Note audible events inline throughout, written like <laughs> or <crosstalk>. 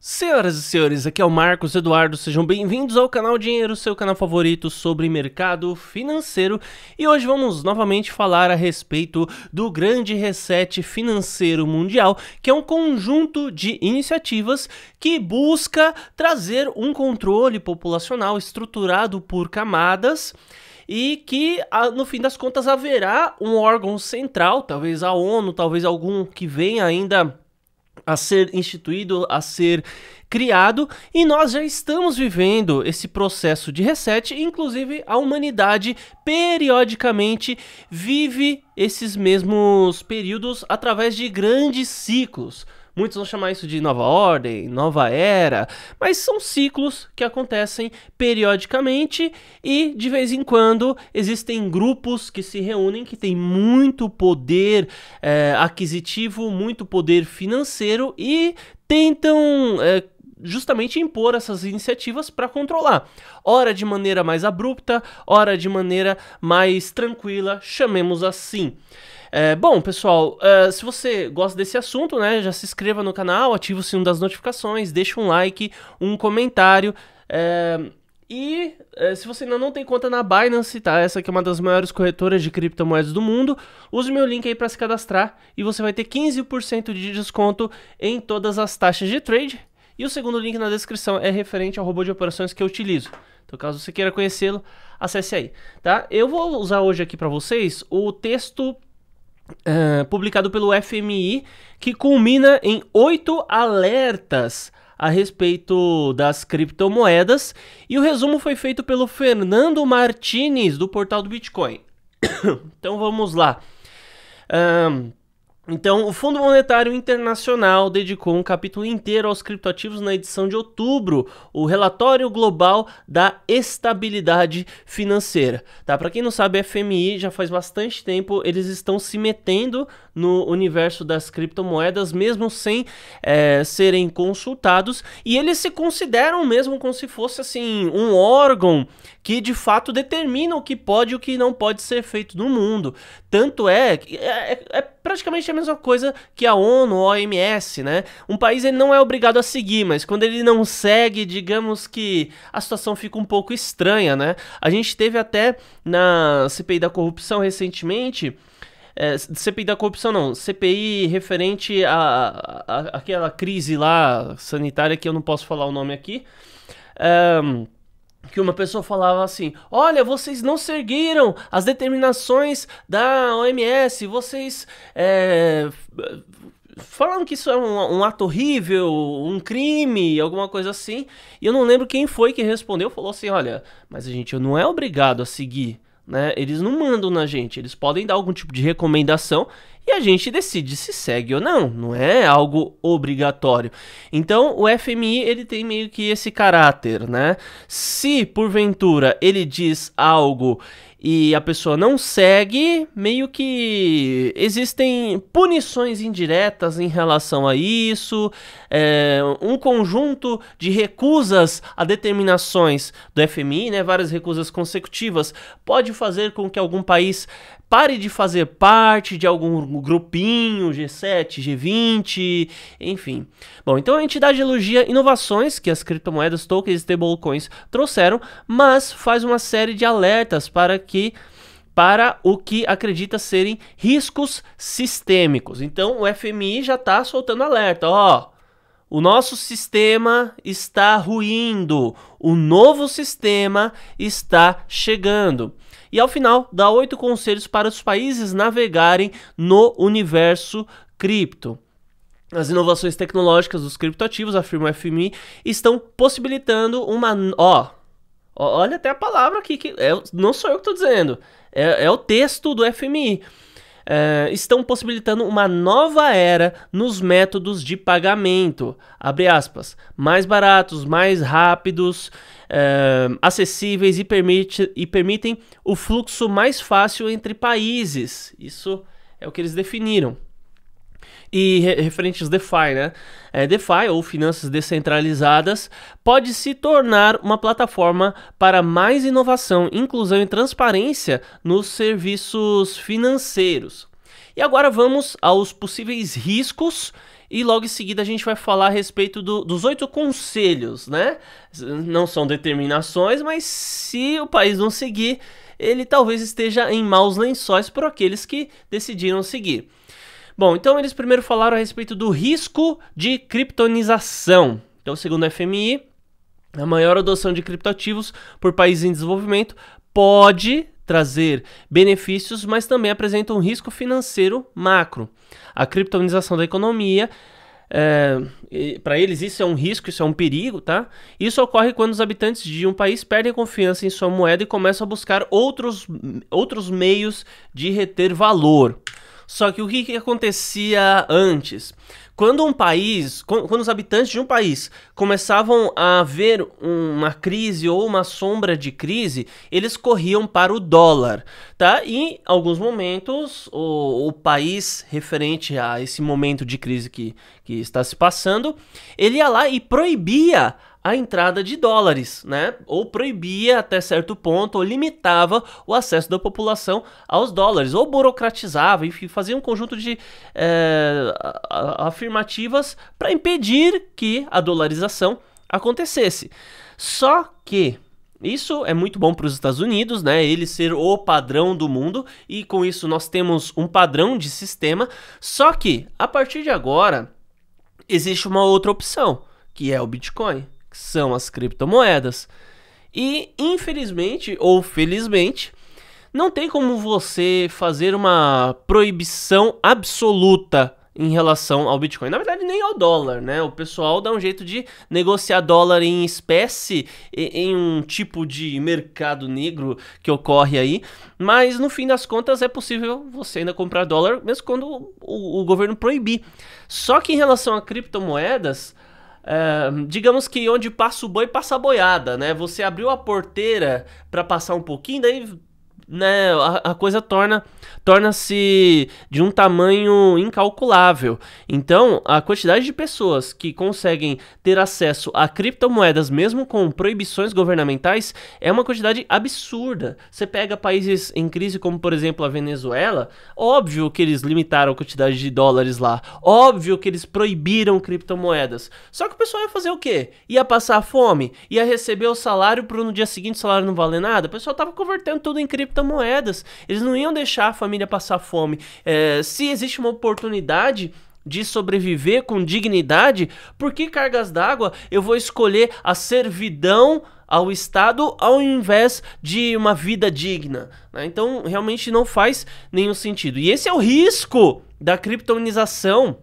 Senhoras e senhores, aqui é o Marcos Eduardo, sejam bem-vindos ao canal Dinheiro, seu canal favorito sobre mercado financeiro. E hoje vamos novamente falar a respeito do grande reset financeiro mundial, que é um conjunto de iniciativas que busca trazer um controle populacional estruturado por camadas e que no fim das contas haverá um órgão central, talvez a ONU, talvez algum que venha ainda a ser instituído, a ser criado, e nós já estamos vivendo esse processo de reset, inclusive a humanidade periodicamente vive esses mesmos períodos através de grandes ciclos. Muitos vão chamar isso de nova ordem, nova era, mas são ciclos que acontecem periodicamente e de vez em quando existem grupos que se reúnem que têm muito poder é, aquisitivo, muito poder financeiro e tentam. É, justamente impor essas iniciativas para controlar. Ora de maneira mais abrupta, ora de maneira mais tranquila, chamemos assim. É, bom, pessoal, uh, se você gosta desse assunto, né, já se inscreva no canal, ativa o sino das notificações, deixa um like, um comentário. É, e é, se você ainda não tem conta na Binance, tá? Essa aqui é uma das maiores corretoras de criptomoedas do mundo. Use meu link aí para se cadastrar e você vai ter 15% de desconto em todas as taxas de trade. E o segundo link na descrição é referente ao robô de operações que eu utilizo. Então, caso você queira conhecê-lo, acesse aí, tá? Eu vou usar hoje aqui para vocês o texto uh, publicado pelo FMI, que culmina em oito alertas a respeito das criptomoedas. E o resumo foi feito pelo Fernando Martinez, do portal do Bitcoin. <coughs> então vamos lá. Ah, então, o Fundo Monetário Internacional dedicou um capítulo inteiro aos criptoativos na edição de outubro, o relatório global da estabilidade financeira. Tá? Para quem não sabe, a FMI já faz bastante tempo eles estão se metendo no universo das criptomoedas, mesmo sem é, serem consultados, e eles se consideram mesmo como se fosse assim um órgão que de fato determina o que pode e o que não pode ser feito no mundo. Tanto é, é, é, é praticamente a mesma coisa que a ONU, a OMS, né? Um país ele não é obrigado a seguir, mas quando ele não segue, digamos que a situação fica um pouco estranha, né? A gente teve até na CPI da corrupção recentemente é, CPI da corrupção não, CPI referente à aquela crise lá sanitária que eu não posso falar o nome aqui. É, que uma pessoa falava assim: Olha, vocês não seguiram as determinações da OMS, vocês é, falando que isso é um, um, ato horrível, um crime, alguma coisa assim. E eu não lembro quem foi que respondeu, falou assim: Olha, mas a gente não é obrigado a seguir né? Eles não mandam na gente, eles podem dar algum tipo de recomendação e a gente decide se segue ou não, não é algo obrigatório. Então, o FMI, ele tem meio que esse caráter, né? Se porventura ele diz algo e a pessoa não segue, meio que existem punições indiretas em relação a isso, é, um conjunto de recusas a determinações do FMI, né, várias recusas consecutivas, pode fazer com que algum país Pare de fazer parte de algum grupinho, G7, G20, enfim. Bom, então a entidade elogia inovações que as criptomoedas, tokens e stablecoins trouxeram, mas faz uma série de alertas para que para o que acredita serem riscos sistêmicos. Então o FMI já está soltando alerta, ó. O nosso sistema está ruindo, o novo sistema está chegando. E ao final, dá oito conselhos para os países navegarem no universo cripto. As inovações tecnológicas dos criptoativos, afirma o FMI, estão possibilitando uma. Ó, olha até a palavra aqui, que é, não sou eu que estou dizendo, é, é o texto do FMI. Eh, estão possibilitando uma nova era nos métodos de pagamento. Aspas, mais baratos, mais rápidos, eh, acessíveis e, permite, e permitem o fluxo mais fácil entre países. Isso é o que eles definiram e referentes DeFi, né? É, DeFi, ou finanças descentralizadas, pode se tornar uma plataforma para mais inovação, inclusão e transparência nos serviços financeiros. E agora vamos aos possíveis riscos e logo em seguida a gente vai falar a respeito do, dos oito conselhos, né? Não são determinações, mas se o país não seguir, ele talvez esteja em maus lençóis por aqueles que decidiram seguir. Bom, então eles primeiro falaram a respeito do risco de criptonização. Então, segundo a FMI, a maior adoção de criptoativos por países em desenvolvimento pode trazer benefícios, mas também apresenta um risco financeiro macro. A criptonização da economia é, para eles isso é um risco, isso é um perigo, tá? Isso ocorre quando os habitantes de um país perdem confiança em sua moeda e começam a buscar outros, outros meios de reter valor. Só que o que, que acontecia antes? Quando um país, quando os habitantes de um país começavam a ver uma crise ou uma sombra de crise, eles corriam para o dólar, tá? E em alguns momentos, o, o país referente a esse momento de crise que, que está se passando, ele ia lá e proibia a entrada de dólares, né? Ou proibia até certo ponto, ou limitava o acesso da população aos dólares, ou burocratizava, enfim, fazia um conjunto de é, afirmativas para impedir que a dolarização acontecesse. Só que isso é muito bom para os Estados Unidos, né? Ele ser o padrão do mundo e com isso nós temos um padrão de sistema. Só que a partir de agora existe uma outra opção, que é o Bitcoin que são as criptomoedas. E infelizmente ou felizmente, não tem como você fazer uma proibição absoluta em relação ao Bitcoin. Na verdade, nem ao dólar, né? O pessoal dá um jeito de negociar dólar em espécie, em um tipo de mercado negro que ocorre aí. Mas no fim das contas, é possível você ainda comprar dólar, mesmo quando o, o governo proibir. Só que em relação a criptomoedas. Uh, digamos que onde passa o boi, passa a boiada, né? Você abriu a porteira para passar um pouquinho, daí né, a, a coisa torna torna-se de um tamanho incalculável. Então, a quantidade de pessoas que conseguem ter acesso a criptomoedas mesmo com proibições governamentais é uma quantidade absurda. Você pega países em crise como, por exemplo, a Venezuela, óbvio que eles limitaram a quantidade de dólares lá, óbvio que eles proibiram criptomoedas. Só que o pessoal ia fazer o quê? Ia passar fome, ia receber o salário para no dia seguinte o salário não valer nada. O pessoal tava convertendo tudo em criptomoedas criptomoedas. Eles não iam deixar a família passar fome. É, se existe uma oportunidade de sobreviver com dignidade, por que cargas d'água eu vou escolher a servidão ao Estado ao invés de uma vida digna? Né? Então, realmente não faz nenhum sentido. E esse é o risco da criptomonização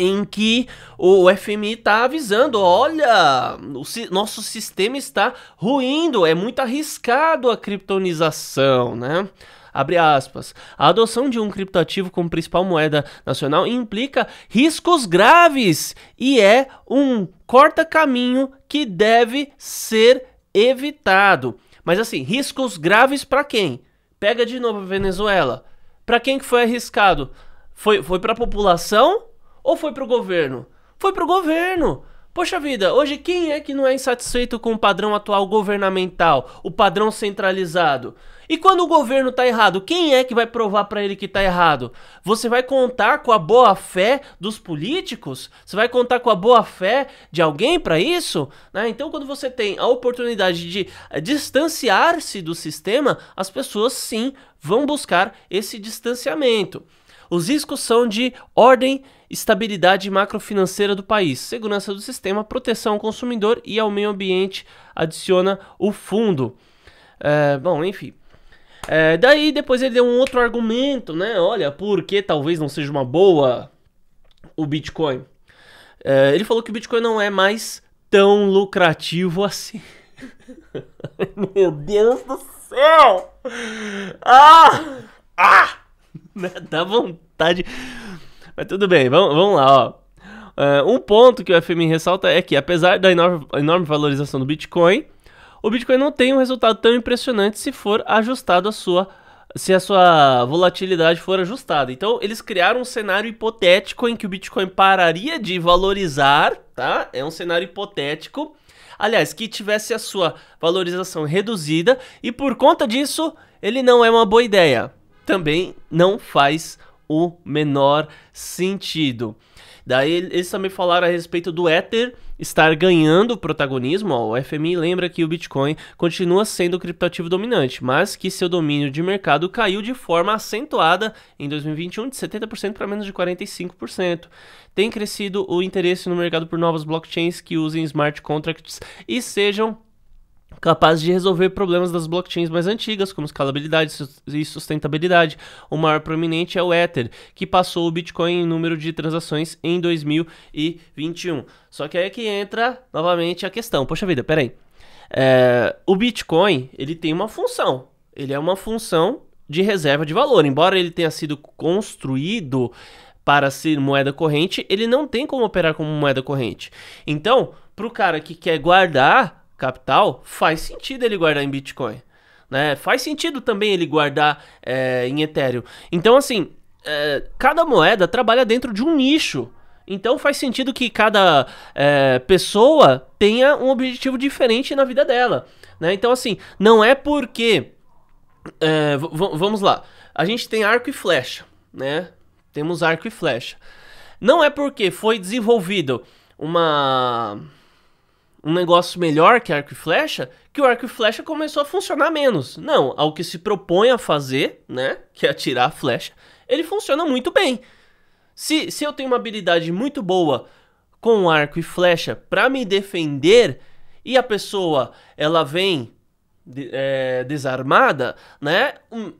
em que o FMI está avisando: olha, o si nosso sistema está ruindo, é muito arriscado a criptonização, né? Abre aspas. A adoção de um criptativo como principal moeda nacional implica riscos graves e é um corta-caminho que deve ser evitado. Mas assim, riscos graves para quem? Pega de novo a Venezuela. Para quem que foi arriscado? Foi, foi para a população ou foi pro governo? Foi pro governo. Poxa vida, hoje quem é que não é insatisfeito com o padrão atual governamental, o padrão centralizado? E quando o governo tá errado, quem é que vai provar para ele que tá errado? Você vai contar com a boa fé dos políticos? Você vai contar com a boa fé de alguém para isso? Né? Então, quando você tem a oportunidade de eh, distanciar-se do sistema, as pessoas sim vão buscar esse distanciamento. Os riscos são de ordem, estabilidade macrofinanceira do país, segurança do sistema, proteção ao consumidor e ao meio ambiente, adiciona o fundo. É, bom, enfim. É, daí depois ele deu um outro argumento, né? Olha, porque talvez não seja uma boa o Bitcoin. É, ele falou que o Bitcoin não é mais tão lucrativo assim. <laughs> Meu Deus do céu! Ah! Ah! <laughs> Né? Dá vontade. Mas tudo bem, vamos, vamos lá, ó. É, um ponto que o FMI ressalta é que, apesar da enorme, enorme valorização do Bitcoin, o Bitcoin não tem um resultado tão impressionante se for ajustado a sua se a sua volatilidade for ajustada. Então, eles criaram um cenário hipotético em que o Bitcoin pararia de valorizar, tá? É um cenário hipotético. Aliás, que tivesse a sua valorização reduzida e por conta disso, ele não é uma boa ideia também não faz o menor sentido. Daí eles também falaram a respeito do Ether estar ganhando protagonismo. Ó, o FMI lembra que o Bitcoin continua sendo o criptoativo dominante, mas que seu domínio de mercado caiu de forma acentuada em 2021 de 70% para menos de 45%. Tem crescido o interesse no mercado por novas blockchains que usem smart contracts e sejam capaz de resolver problemas das blockchains mais antigas, como escalabilidade e sustentabilidade. O maior prominente é o Ether, que passou o Bitcoin em número de transações em 2021. Só que aí é que entra novamente a questão. Poxa vida, peraí. É, o Bitcoin ele tem uma função. Ele é uma função de reserva de valor. Embora ele tenha sido construído para ser moeda corrente, ele não tem como operar como moeda corrente. Então, para o cara que quer guardar capital, faz sentido ele guardar em Bitcoin. Né? Faz sentido também ele guardar é, em Ethereum. Então, assim, é, cada moeda trabalha dentro de um nicho. Então faz sentido que cada é, pessoa tenha um objetivo diferente na vida dela. Né? Então, assim, não é porque. É, vamos lá. A gente tem arco e flecha, né? Temos arco e flecha. Não é porque foi desenvolvido uma um negócio melhor que arco e flecha, que o arco e flecha começou a funcionar menos. Não, ao que se propõe a fazer, né, que é atirar a flecha, ele funciona muito bem. Se, se eu tenho uma habilidade muito boa com arco e flecha para me defender e a pessoa ela vem de, é, desarmada, né,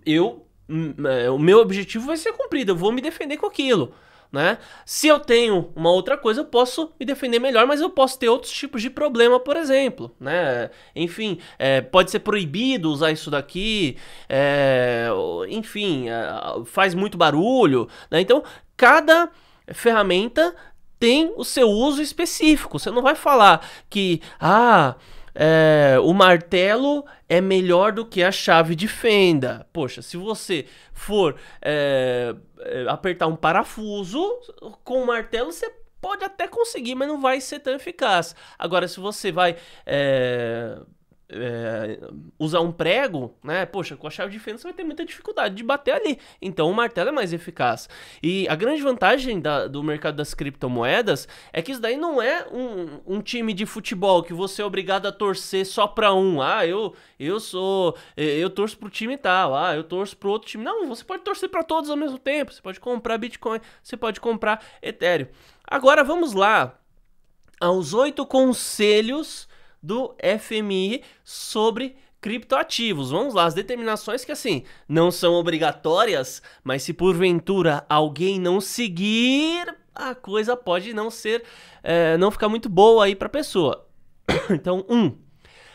eu hum, é, o meu objetivo vai ser cumprido, eu vou me defender com aquilo né? Se eu tenho uma outra coisa, eu posso me defender melhor, mas eu posso ter outros tipos de problema, por exemplo, né? Enfim, é, pode ser proibido usar isso daqui, é, enfim, é, faz muito barulho, né? Então, cada ferramenta tem o seu uso específico. Você não vai falar que, ah, é, o martelo é melhor do que a chave de fenda. Poxa, se você for é, é, apertar um parafuso com o martelo, você pode até conseguir, mas não vai ser tão eficaz. Agora, se você vai é, é, usar um prego, né? Poxa, com a chave de fenda você vai ter muita dificuldade de bater ali. Então o martelo é mais eficaz. E a grande vantagem da, do mercado das criptomoedas é que isso daí não é um, um, time de futebol que você é obrigado a torcer só pra um. Ah, eu, eu sou. Eu torço pro time tal. Ah, eu torço pro outro time. Não, você pode torcer para todos ao mesmo tempo. Você pode comprar Bitcoin, você pode comprar Ethereum. Agora vamos lá aos oito conselhos do FMI sobre criptoativos. Vamos lá, as determinações que assim não são obrigatórias, mas se porventura alguém não seguir, a coisa pode não ser, é, não ficar muito boa aí para a pessoa. <coughs> então, um.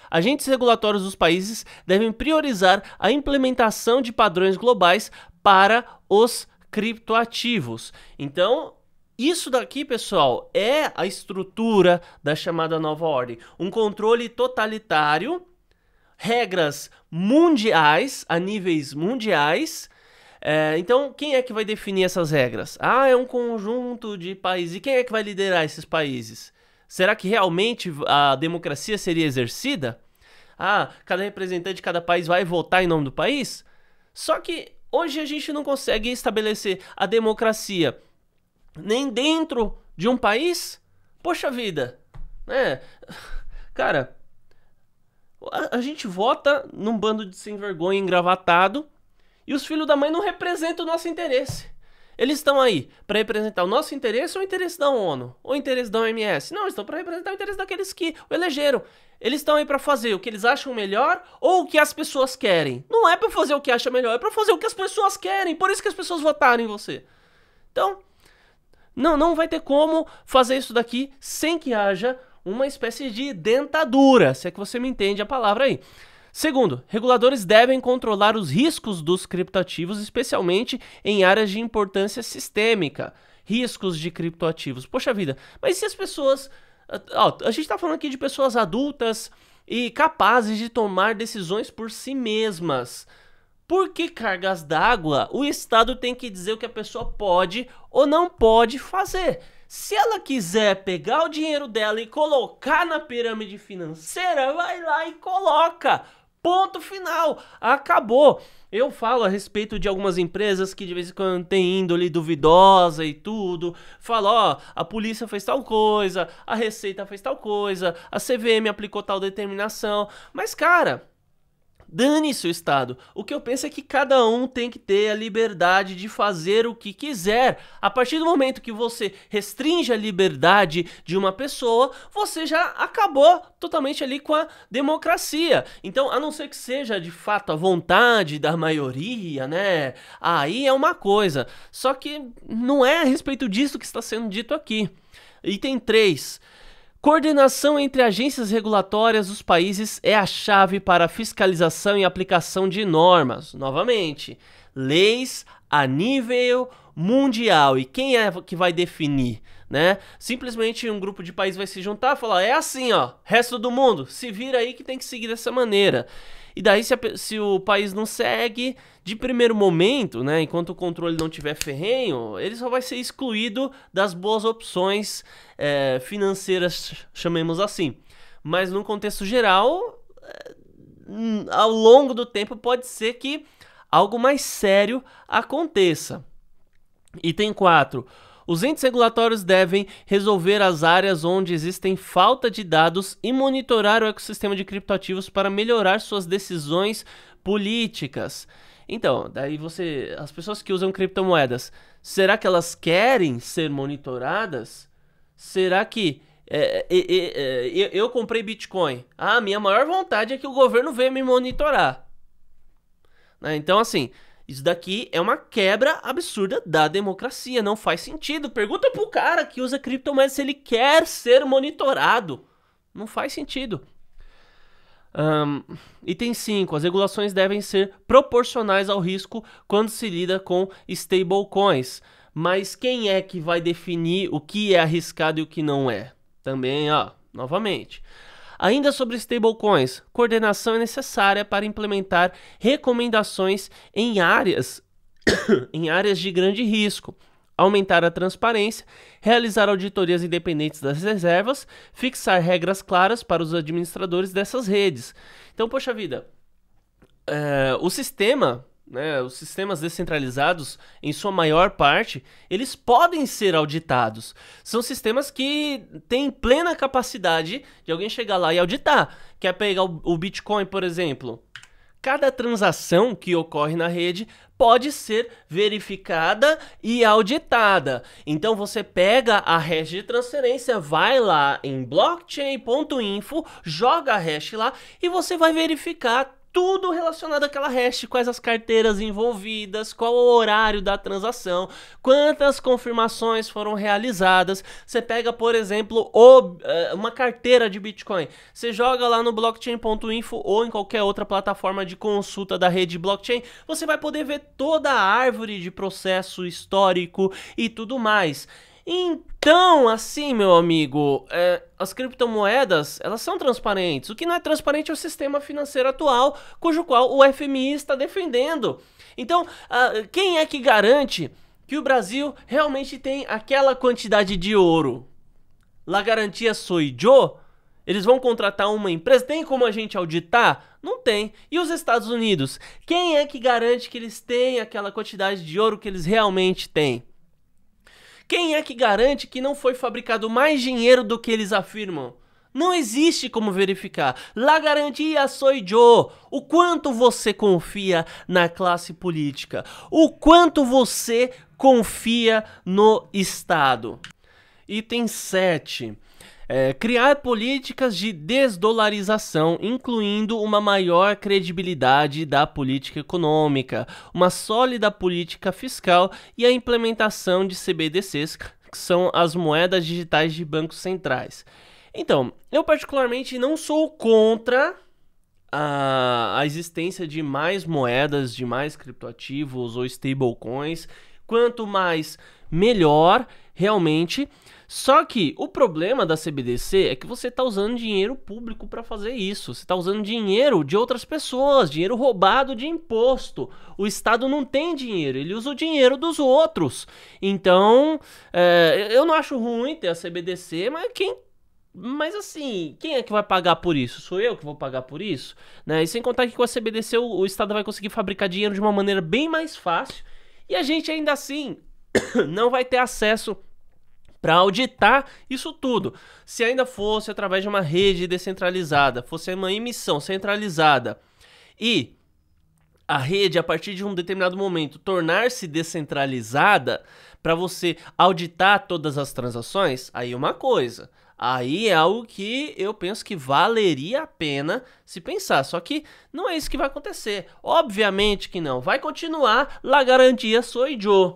Agentes regulatórios dos países devem priorizar a implementação de padrões globais para os criptoativos. Então, isso daqui, pessoal, é a estrutura da chamada nova ordem. Um controle totalitário, regras mundiais, a níveis mundiais. É, então, quem é que vai definir essas regras? Ah, é um conjunto de países. E quem é que vai liderar esses países? Será que realmente a democracia seria exercida? Ah, cada representante de cada país vai votar em nome do país? Só que hoje a gente não consegue estabelecer a democracia nem dentro de um país? Poxa vida, né? Cara, a, a gente vota num bando de sem vergonha engravatado e os filhos da mãe não representam o nosso interesse. Eles estão aí para representar o nosso interesse ou o interesse da ONU? Ou o interesse da OMS? Não, eles estão para representar o interesse daqueles que o elegeram. Eles estão aí para fazer o que eles acham melhor ou o que as pessoas querem. Não é para fazer o que acha melhor, é para fazer o que as pessoas querem. Por isso que as pessoas votaram em você. Então, não, não vai ter como fazer isso daqui sem que haja uma espécie de dentadura, se é que você me entende a palavra aí. Segundo, reguladores devem controlar os riscos dos criptoativos, especialmente em áreas de importância sistêmica. Riscos de criptoativos. Poxa vida, mas se as pessoas. Ah, ó, a gente está falando aqui de pessoas adultas e capazes de tomar decisões por si mesmas. Por que cargas d'água o Estado tem que dizer o que a pessoa pode ou não pode fazer? Se ela quiser pegar o dinheiro dela e colocar na pirâmide financeira, vai lá e coloca. Ponto final. Acabou. Eu falo a respeito de algumas empresas que de vez em quando tem índole duvidosa e tudo. Falo, ó, a polícia fez tal coisa, a Receita fez tal coisa, a CVM aplicou tal determinação. Mas, cara, Dane-se o Estado. O que eu penso é que cada um tem que ter a liberdade de fazer o que quiser. A partir do momento que você restringe a liberdade de uma pessoa, você já acabou totalmente ali com a democracia. Então, a não ser que seja de fato a vontade da maioria, né? Aí é uma coisa. Só que não é a respeito disso que está sendo dito aqui. Item 3. Coordenação entre agências regulatórias dos países é a chave para a fiscalização e aplicação de normas, novamente, leis a nível mundial. E quem é que vai definir, né? Simplesmente um grupo de países vai se juntar e falar: "É assim, ó, resto do mundo, se vira aí que tem que seguir dessa maneira". E daí se, a, se o país não segue, de primeiro momento, né, enquanto o controle não tiver ferrenho, ele só vai ser excluído das boas opções é, financeiras, chamemos assim. Mas num contexto geral, eh, ao longo do tempo pode ser que algo mais sério aconteça. Item 4. Os entes regulatórios devem resolver as áreas onde existem falta de dados e monitorar o ecossistema de criptoativos para melhorar suas decisões políticas. Então, daí você. As pessoas que usam criptomoedas, será que elas querem ser monitoradas? Será que. É, é, é, é eu comprei Bitcoin. Ah, minha maior vontade é que o governo venha me monitorar. Né? Então, assim, isso daqui é uma quebra absurda da democracia. Não faz sentido. Pergunta pro cara que usa criptomoedas se ele quer ser monitorado. Não faz sentido. Um, item 5. As regulações devem ser proporcionais ao risco quando se lida com stablecoins. Mas quem é que vai definir o que é arriscado e o que não é? Também, ó, novamente. Ainda sobre stablecoins, coordenação é necessária para implementar recomendações em áreas <coughs> em áreas de grande risco, aumentar a transparência, realizar auditorias independentes das reservas, fixar regras claras para os administradores dessas redes. Então, poxa vida, é, o sistema, né, os sistemas descentralizados, em sua maior parte, eles podem ser auditados. São sistemas que têm plena capacidade de alguém chegar lá e auditar. Quer pegar o, o Bitcoin, por exemplo. Cada transação que ocorre na rede pode ser verificada e auditada. Então você pega a hash de transferência, vai lá em blockchain.info, joga a hash lá e você vai verificar tudo relacionado àquela hash, quais as carteiras envolvidas, qual o horário da transação, quantas confirmações foram realizadas. Você pega, por exemplo, o, eh, uma carteira de Bitcoin, você joga lá no blockchain.info ou em qualquer outra plataforma de consulta da rede blockchain, você vai poder ver toda a árvore de processo histórico e tudo mais. Então, assim, meu amigo, é, as criptomoedas, elas são transparentes. O que não é transparente é o sistema financeiro atual, cujo qual o FMI está defendendo. Então, ah, quem é que garante que o Brasil realmente tem aquela quantidade de ouro? La garantia soy yo? Eles vão contratar uma empresa? Tem como a gente auditar? Não tem. E os Estados Unidos? Quem é que garante que eles têm aquela quantidade de ouro que eles realmente têm? Quem é que garante que não foi fabricado mais dinheiro do que eles afirmam? Não existe como verificar. La garantia soy yo. O quanto você confia na classe política? O quanto você confia no Estado? Item 7. É, criar políticas de desdolarização, incluindo uma maior credibilidade da política econômica, uma sólida política fiscal e a implementação de CBDCs, que são as moedas digitais de bancos centrais. Então, eu particularmente não sou contra a, a existência de mais moedas, de mais criptoativos ou stablecoins. Quanto mais, melhor realmente. Só que o problema da CBDC é que você está usando dinheiro público para fazer isso. Você está usando dinheiro de outras pessoas, dinheiro roubado de imposto. O Estado não tem dinheiro, ele usa o dinheiro dos outros. Então, é, eu não acho ruim ter a CBDC, mas quem mas assim, quem é que vai pagar por isso? Sou eu que vou pagar por isso? Né? E sem contar que com a CBDC o, o Estado vai conseguir fabricar dinheiro de uma maneira bem mais fácil. E a gente ainda assim <coughs> não vai ter acesso para auditar isso tudo. Se ainda fosse através de uma rede descentralizada, fosse uma emissão centralizada e a rede, a partir de um determinado momento, tornar-se descentralizada para você auditar todas as transações, aí é uma coisa. Aí é algo que eu penso que valeria a pena se pensar. Só que não é isso que vai acontecer. Obviamente que não. Vai continuar lá Garantia Soy Joe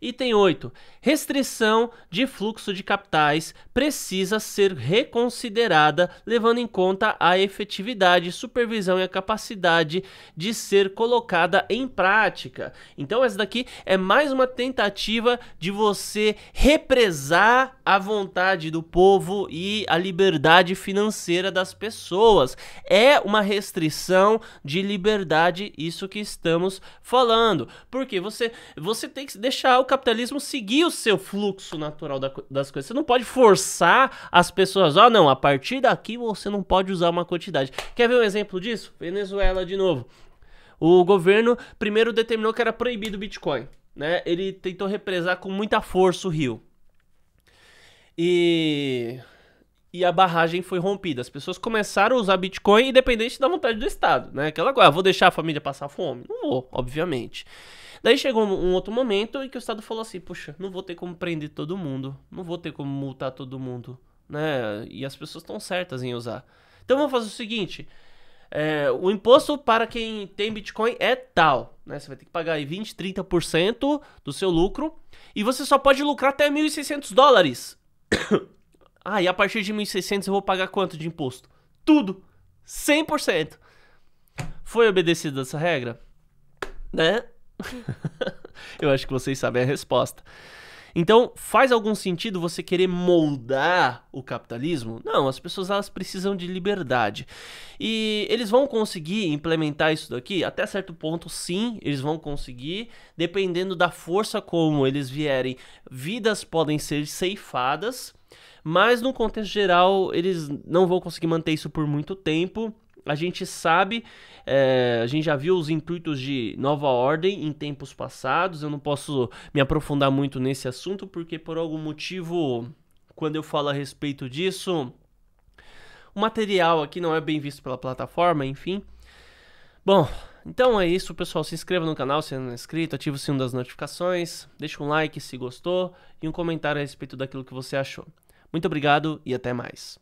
Item 8. Restrição de fluxo de capitais precisa ser reconsiderada, levando em conta a efetividade, supervisão e a capacidade de ser colocada em prática. Então, essa daqui é mais uma tentativa de você represar a vontade do povo e a liberdade financeira das pessoas. É uma restrição de liberdade, isso que estamos falando. Porque você, você tem que deixar o capitalismo seguir o seu fluxo natural da, das coisas. Você não pode forçar as pessoas, ó, oh, ah, não, a partir daqui você não pode usar uma quantidade. Quer ver um exemplo disso? Venezuela de novo. O governo primeiro determinou que era proibido o Bitcoin, né? Ele tentou represar com muita força o Rio. E e a barragem foi rompida. As pessoas começaram a usar Bitcoin independente da vontade do Estado, né? Aquela coisa, ah, vou deixar a família passar fome? Não vou, obviamente. Daí chegou um outro momento em que o Estado falou assim: puxa, não vou ter como prender todo mundo, não vou ter como multar todo mundo, né? E as pessoas estão certas em usar. Então vamos fazer o seguinte: é, o imposto para quem tem Bitcoin é tal, né? Você vai ter que pagar aí 20, 30% do seu lucro e você só pode lucrar até 1.600 dólares. <coughs> ah, e a partir de 1.600 eu vou pagar quanto de imposto? Tudo, 100%. Foi obedecida essa regra? Né? <laughs> Eu acho que vocês sabem a resposta. Então, faz algum sentido você querer moldar o capitalismo? Não, as pessoas elas precisam de liberdade. E eles vão conseguir implementar isso daqui? Até certo ponto, sim, eles vão conseguir, dependendo da força como eles vierem. Vidas podem ser ceifadas, mas no contexto geral, eles não vão conseguir manter isso por muito tempo. A gente sabe, é, a gente já viu os intuitos de nova ordem em tempos passados. Eu não posso me aprofundar muito nesse assunto, porque por algum motivo, quando eu falo a respeito disso, o material aqui não é bem visto pela plataforma, enfim. Bom, então é isso, pessoal. Se inscreva no canal se não é inscrito, ative o sininho das notificações, deixe um like se gostou e um comentário a respeito daquilo que você achou. Muito obrigado e até mais.